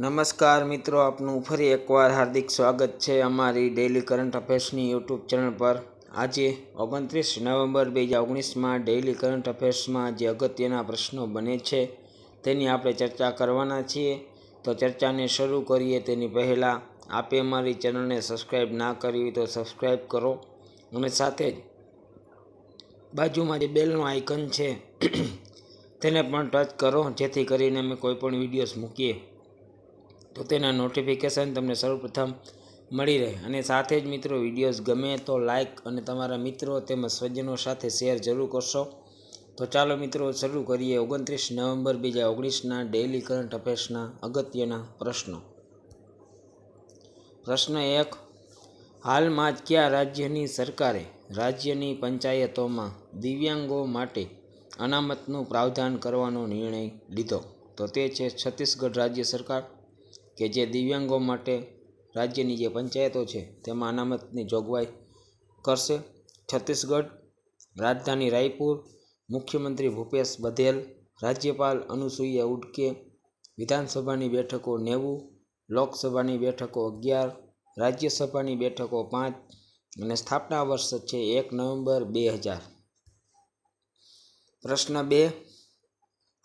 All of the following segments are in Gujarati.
નમસ્કાર મિત્રો આપનું ફરી એકવાર હાર્દિક સ્વાગત છે અમારી ડેઇલી કરંટ અફેર્સની યુટ્યુબ ચેનલ પર આજે ઓગણત્રીસ નવેમ્બર બે હજાર ઓગણીસમાં ડેઇલી કરંટ અફેર્સમાં જે અગત્યના પ્રશ્નો બને છે તેની આપણે ચર્ચા કરવાના છીએ તો ચર્ચાને શરૂ કરીએ તેની પહેલાં આપે અમારી ચેનલને સબસ્ક્રાઈબ ના કરવી તો સબસ્ક્રાઈબ કરો અને સાથે જ બાજુમાં જે બેલનું આઇકન છે તેને પણ ટચ કરો જેથી કરીને અમે કોઈપણ વિડીયોઝ મૂકીએ તો તેના નોટિફિકેશન તમને સર્વપ્રથમ મળી રહે અને સાથે જ મિત્રો વિડીયોઝ ગમે તો લાઇક અને તમારા મિત્રો તેમજ સ્વજનો સાથે શેર જરૂર કરશો તો ચાલો મિત્રો શરૂ કરીએ ઓગણત્રીસ નવેમ્બર બે હજાર ઓગણીસના ડેઇલી કરંટ અફેર્સના અગત્યના પ્રશ્નો પ્રશ્ન એક હાલમાં જ કયા રાજ્યની સરકારે રાજ્યની પંચાયતોમાં દિવ્યાંગો માટે અનામતનું પ્રાવધાન કરવાનો નિર્ણય લીધો તો તે છે છત્તીસગઢ રાજ્ય સરકાર કે જે દિવ્યાંગો માટે રાજ્યની જે પંચાયતો છે તેમાં અનામતની જોગવાઈ કરશે છત્તીસગઢ રાજધાની રાયપુર મુખ્યમંત્રી ભૂપેશ બધેલ રાજ્યપાલ અનુસૂયા ઉડકે વિધાનસભાની બેઠકો નેવું લોકસભાની બેઠકો અગિયાર રાજ્યસભાની બેઠકો પાંચ અને સ્થાપના વર્ષ છે એક નવેમ્બર બે હજાર પ્રશ્ન બે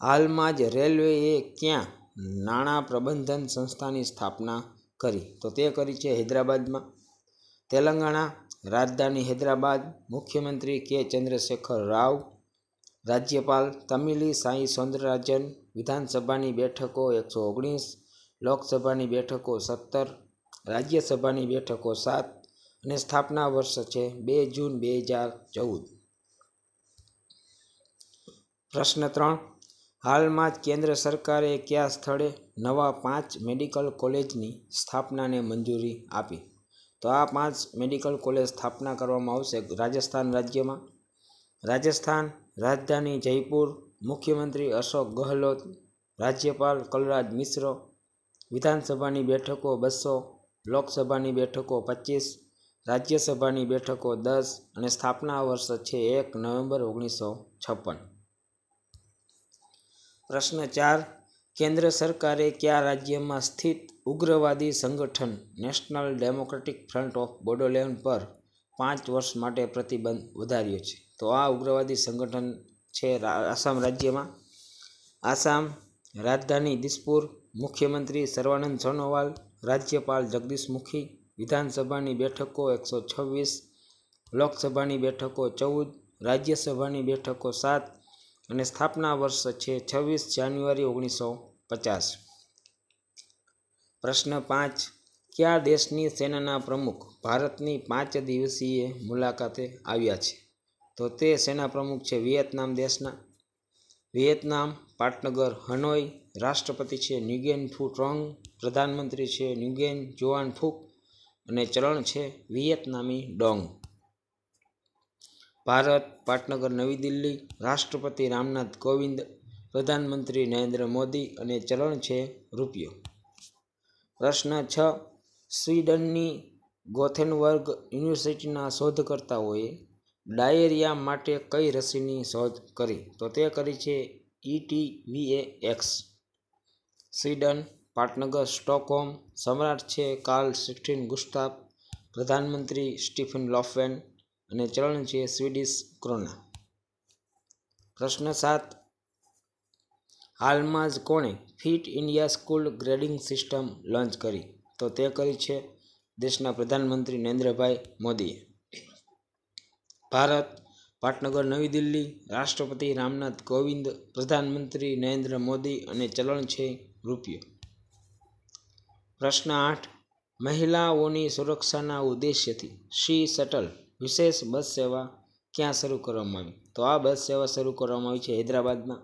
હાલમાં જ રેલવેએ ક્યાં નાણાં પ્રબંધન સંસ્થાની સ્થાપના કરી તો તે કરી છે હૈદરાબાદમાં તેલંગાણા રાજધાની હૈદરાબાદ મુખ્યમંત્રી કે ચંદ્રશેખર રાવ રાજ્યપાલ તમિલી સાંઈ સૌંદરરાજન વિધાનસભાની બેઠકો એકસો ઓગણીસ લોકસભાની બેઠકો સત્તર રાજ્યસભાની બેઠકો સાત અને સ્થાપના વર્ષ છે બે જૂન બે હજાર ચૌદ પ્રશ્ન ત્રણ હાલમાં જ કેન્દ્ર સરકારે કયા સ્થળે નવા પાંચ મેડિકલ કોલેજની સ્થાપનાને મંજૂરી આપી તો આ પાંચ મેડિકલ કોલેજ સ્થાપના કરવામાં આવશે રાજસ્થાન રાજ્યમાં રાજસ્થાન રાજધાની જયપુર મુખ્યમંત્રી અશોક ગહલોત રાજ્યપાલ કલરાજ મિશ્ર વિધાનસભાની બેઠકો બસો લોકસભાની બેઠકો પચીસ રાજ્યસભાની બેઠકો દસ અને સ્થાપના વર્ષ છે એક નવેમ્બર ઓગણીસો છપ્પન પ્રશ્ન ચાર કેન્દ્ર સરકારે કયા રાજ્યમાં સ્થિત ઉગ્રવાદી સંગઠન national democratic front of Bodoland પર પાંચ વર્ષ માટે પ્રતિબંધ વધાર્યો છે તો આ ઉગ્રવાદી સંગઠન છે આસામ રાજ્યમાં આસામ રાજધાની દિસપુર મુખ્યમંત્રી સર્વાનંદ સોનોવાલ રાજ્યપાલ જગદીશ મુખી વિધાનસભાની બેઠકો એકસો છવ્વીસ લોકસભાની બેઠકો ચૌદ રાજ્યસભાની બેઠકો સાત અને સ્થાપના વર્ષ છે છવ્વીસ જાન્યુઆરી ઓગણીસો પચાસ પ્રશ્ન પાંચ કયા દેશની સેનાના પ્રમુખ ભારતની પાંચ દિવસીય મુલાકાતે આવ્યા છે તો તે સેના પ્રમુખ છે વિયેતનામ દેશના વિયેતનામ પાટનગર હનોઈ રાષ્ટ્રપતિ છે ન્યુગેન ફુ ટ્રોંગ પ્રધાનમંત્રી છે ન્યુગેન જોવાન ફુક અને ચરણ છે વિયેતનામી ડોંગ ભારત પાટનગર નવી દિલ્હી રાષ્ટ્રપતિ રામનાથ કોવિંદ પ્રધાનમંત્રી નરેન્દ્ર મોદી અને ચલણ છે રૂપિયો પ્રશ્ન છ સ્વીડનની ગોથેનવર્ગ યુનિવર્સિટીના શોધકર્તાઓએ ડાયેરિયા માટે કઈ રસીની શોધ કરી તો તે કરી છે ઇટીવીએ એક્સ સ્વીડન પાટનગર સ્ટોકહોમ સમ્રાટ છે કાર્લ સિક્સટીન ગુસ્તાફ પ્રધાનમંત્રી સ્ટીફન લોફવેન અને ચલણ છે સ્વીડિશ ક્રોના પ્રશ્ન સાત હાલમાં જ કોણે fit India school grading system launch કરી તો તે કરી છે દેશના પ્રધાનમંત્રી નરેન્દ્રભાઈ મોદીએ ભારત પાટનગર નવી દિલ્હી રાષ્ટ્રપતિ રામનાથ કોવિંદ પ્રધાનમંત્રી નરેન્દ્ર મોદી અને ચલણ છે રૂપિયો પ્રશ્ન આઠ મહિલાઓની સુરક્ષાના ઉદ્દેશ્યથી શી શટલ વિશેષ બસ સેવા ક્યાં શરૂ કરવામાં આવી તો આ બસ સેવા શરૂ કરવામાં આવી છે હૈદરાબાદમાં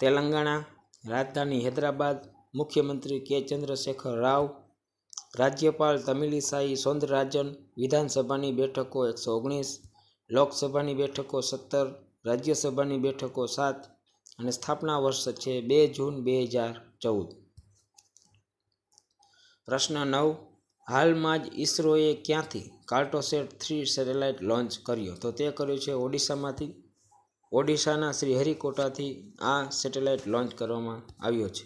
તેલંગાણા રાજધાની હૈદરાબાદ મુખ્યમંત્રી કે ચંદ્રશેખર રાવ રાજ્યપાલ તમિલિસાઈ સૌંદરરાજન વિધાનસભાની બેઠકો એકસો ઓગણીસ લોકસભાની બેઠકો સત્તર રાજ્યસભાની બેઠકો સાત અને સ્થાપના વર્ષ છે બે જૂન બે હજાર ચૌદ પ્રશ્ન નવ હાલમાં જ ઈસરોએ ક્યાંથી કાર્ટોસેટ થ્રી સેટેલાઇટ લોન્ચ કર્યો તો તે કર્યું છે ઓડિશામાંથી ઓડિશાના શ્રીહરિકોટાથી આ સેટેલાઇટ લોન્ચ કરવામાં આવ્યો છે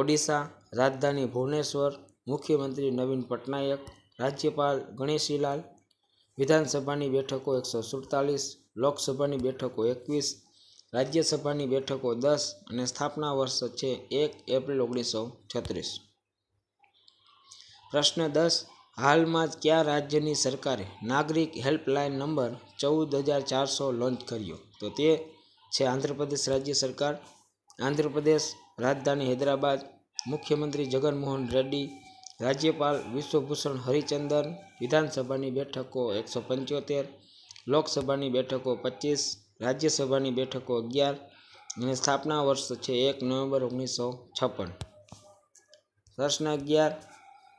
ઓડિશા રાજધાની ભુવનેશ્વર મુખ્યમંત્રી નવીન પટનાયક રાજ્યપાલ ગણેશીલાલ વિધાનસભાની બેઠકો એકસો સુડતાલીસ લોકસભાની બેઠકો એકવીસ રાજ્યસભાની બેઠકો દસ અને સ્થાપના વર્ષ છે એક એપ્રિલ ઓગણીસો છત્રીસ પ્રશ્ન દસ હાલમાં જ કયા રાજ્યની સરકારે નાગરિક હેલ્પલાઇન નંબર ચૌદ હજાર ચારસો લોન્ચ કર્યો તો તે છે આંધ્રપ્રદેશ રાજ્ય સરકાર આંધ્રપ્રદેશ રાજધાની હૈદરાબાદ મુખ્યમંત્રી જગનમોહન રેડ્ડી રાજ્યપાલ વિશ્વભૂષણ હરિચંદન વિધાનસભાની બેઠકો એકસો પંચોતેર લોકસભાની બેઠકો પચીસ રાજ્યસભાની બેઠકો અગિયાર અને સ્થાપના વર્ષ છે એક નવેમ્બર ઓગણીસો છપ્પન પ્રશ્ન અગિયાર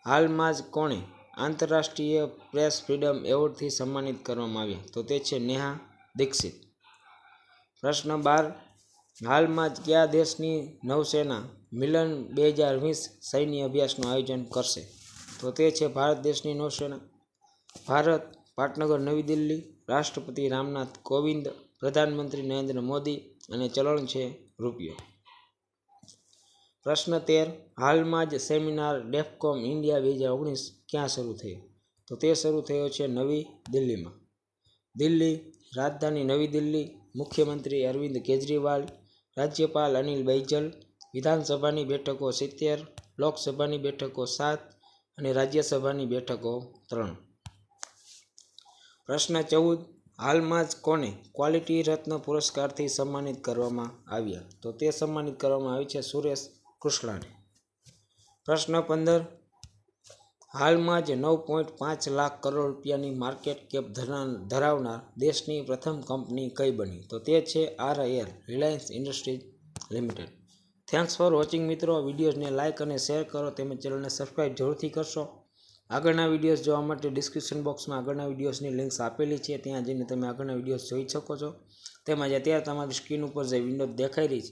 હાલમાં જ કોણે આંતરરાષ્ટ્રીય પ્રેસ ફ્રીડમ એવોર્ડથી સન્માનિત કરવામાં આવ્યા તો તે છે નેહા દીક્ષિત પ્રશ્ન બાર હાલમાં જ કયા દેશની નૌસેના મિલન બે હજાર વીસ સૈન્ય અભ્યાસનું આયોજન કરશે તો તે છે ભારત દેશની નૌસેના ભારત પાટનગર નવી દિલ્હી રાષ્ટ્રપતિ રામનાથ કોવિંદ પ્રધાનમંત્રી નરેન્દ્ર મોદી અને ચલણ છે રૂપિયો પ્રશ્ન તેર હાલમાં જ સેમિનાર ડેફકોમ ઇન્ડિયા બે હજાર ઓગણીસ ક્યાં શરૂ થયો તો તે શરૂ થયો છે નવી દિલ્હીમાં દિલ્હી રાજધાની નવી દિલ્હી મુખ્યમંત્રી અરવિંદ કેજરીવાલ રાજ્યપાલ અનિલ બૈજલ વિધાનસભાની બેઠકો સિત્તેર લોકસભાની બેઠકો સાત અને રાજ્યસભાની બેઠકો ત્રણ પ્રશ્ન ચૌદ હાલમાં જ કોને ક્વોલિટી રત્ન પુરસ્કારથી સન્માનિત કરવામાં આવ્યા તો તે સન્માનિત કરવામાં આવી છે સુરેશ કૃષ્ણને પ્રશ્ન પંદર હાલમાં જ નવ પોઈન્ટ પાંચ લાખ કરોડ રૂપિયાની માર્કેટ કેપ ધરાવનાર દેશની પ્રથમ કંપની કઈ બની તો તે છે R L Reliance Industries Limited thanks for watching મિત્રો વિડીયોઝને લાઇક અને શેર કરો તેમજ ચેનલને સબસ્ક્રાઈબ જરૂરથી કરશો આગળના વિડીયોઝ જોવા માટે ડિસ્ક્રિપ્શન બોક્સમાં આગળના વિડીયોઝની લિંક્સ આપેલી છે ત્યાં જઈને તમે આગળના વિડીયોઝ જોઈ શકો છો તેમજ અત્યારે તમારી સ્ક્રીન ઉપર જે વિન્ડો દેખાઈ રહી છે